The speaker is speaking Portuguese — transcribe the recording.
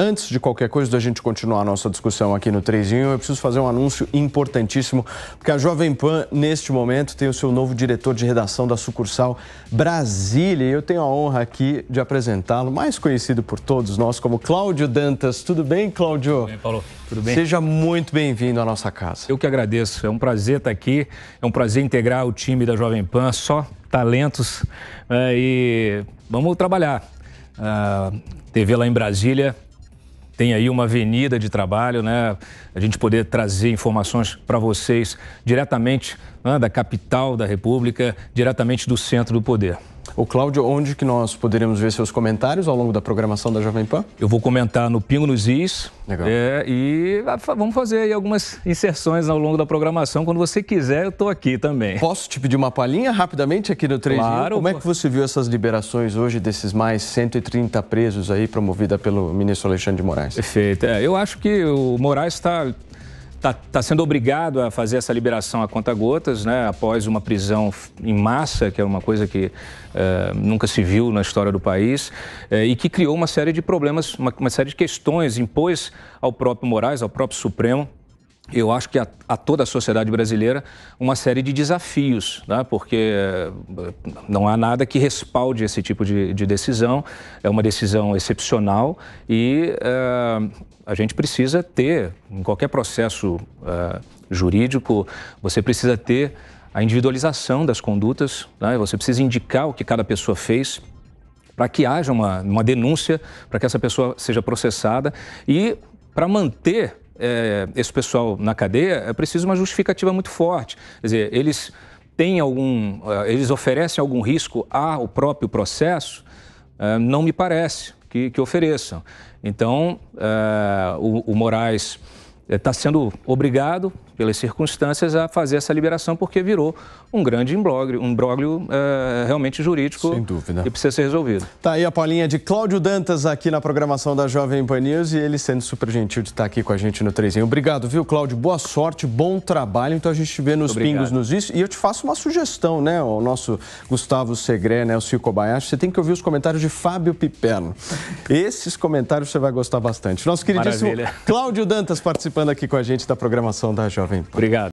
Antes de qualquer coisa, da gente continuar a nossa discussão aqui no 3 em 1, eu preciso fazer um anúncio importantíssimo, porque a Jovem Pan, neste momento, tem o seu novo diretor de redação da sucursal Brasília. E eu tenho a honra aqui de apresentá-lo, mais conhecido por todos nós como Cláudio Dantas. Tudo bem, Cláudio? Tudo bem, Paulo. Tudo bem? Seja muito bem-vindo à nossa casa. Eu que agradeço. É um prazer estar aqui. É um prazer integrar o time da Jovem Pan. Só talentos. É, e vamos trabalhar. A ah, TV lá em Brasília tem aí uma avenida de trabalho, né? A gente poder trazer informações para vocês diretamente né, da capital da República, diretamente do centro do poder. O Cláudio, onde que nós poderemos ver seus comentários ao longo da programação da Jovem Pan? Eu vou comentar no Pingo nos Is. Legal. É, e vamos fazer aí algumas inserções ao longo da programação. Quando você quiser, eu estou aqui também. Posso te pedir uma palhinha rapidamente aqui no 3 Claro. Como é que você viu essas liberações hoje desses mais 130 presos aí, promovida pelo ministro Alexandre de Moraes? Perfeito. É, eu acho que o Moraes está está tá sendo obrigado a fazer essa liberação a conta gotas, né, após uma prisão em massa, que é uma coisa que eh, nunca se viu na história do país, eh, e que criou uma série de problemas, uma, uma série de questões, impôs ao próprio Moraes, ao próprio Supremo, eu acho que a, a, toda a sociedade brasileira uma série de desafios, né? porque eh, não há nada que respalde esse tipo de, de decisão. É uma decisão excepcional e uh, a gente precisa ter, em qualquer processo uh, jurídico, você precisa ter a individualização das condutas, né? você precisa indicar o que cada pessoa fez para que haja uma, uma denúncia, para que essa pessoa seja processada e para manter é, esse pessoal na cadeia é preciso uma justificativa muito forte. Quer dizer, eles têm algum, é, eles oferecem algum risco ao próprio processo? É, não me parece que, que ofereçam. Então, é, o, o Moraes está sendo obrigado pelas circunstâncias, a fazer essa liberação, porque virou um grande imbróglio, um imbróglio é, realmente jurídico Sem dúvida. que precisa ser resolvido. Tá aí a Paulinha de Cláudio Dantas aqui na programação da Jovem Pan News e ele sendo super gentil de estar aqui com a gente no Trezinho. Obrigado, viu, Cláudio? Boa sorte, bom trabalho. Então a gente vê nos pingos, nos isso. E eu te faço uma sugestão, né? O nosso Gustavo Segré, né? O Silco Baiachi. Você tem que ouvir os comentários de Fábio Piperno. Esses comentários você vai gostar bastante. Nosso queridíssimo Maravilha. Cláudio Dantas participando aqui com a gente da programação da Jovem Jovem Pan. Obrigado.